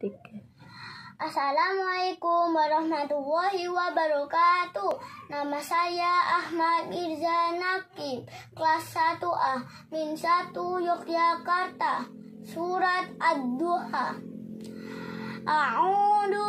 tiga. Assalamualaikum warahmatullahi wabarakatuh. Nama saya Ahmad Irza Nakib, kelas 1A, Min 1 Yogyakarta. Surat Ad-Duha. A'udzu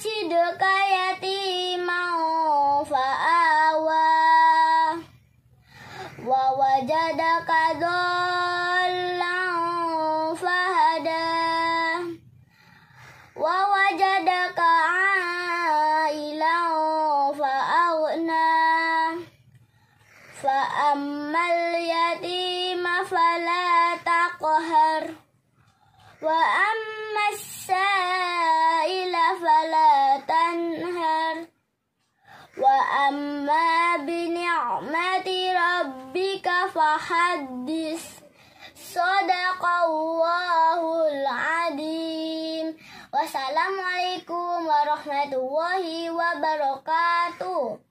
ciduk ayati mau fa'awa wa wajadaka fahada wa wajadaka ailau fa'awna fa'ammal yatima falataqhar wa wa amma rabbika adim Wassalamualaikum warahmatullahi wabarakatuh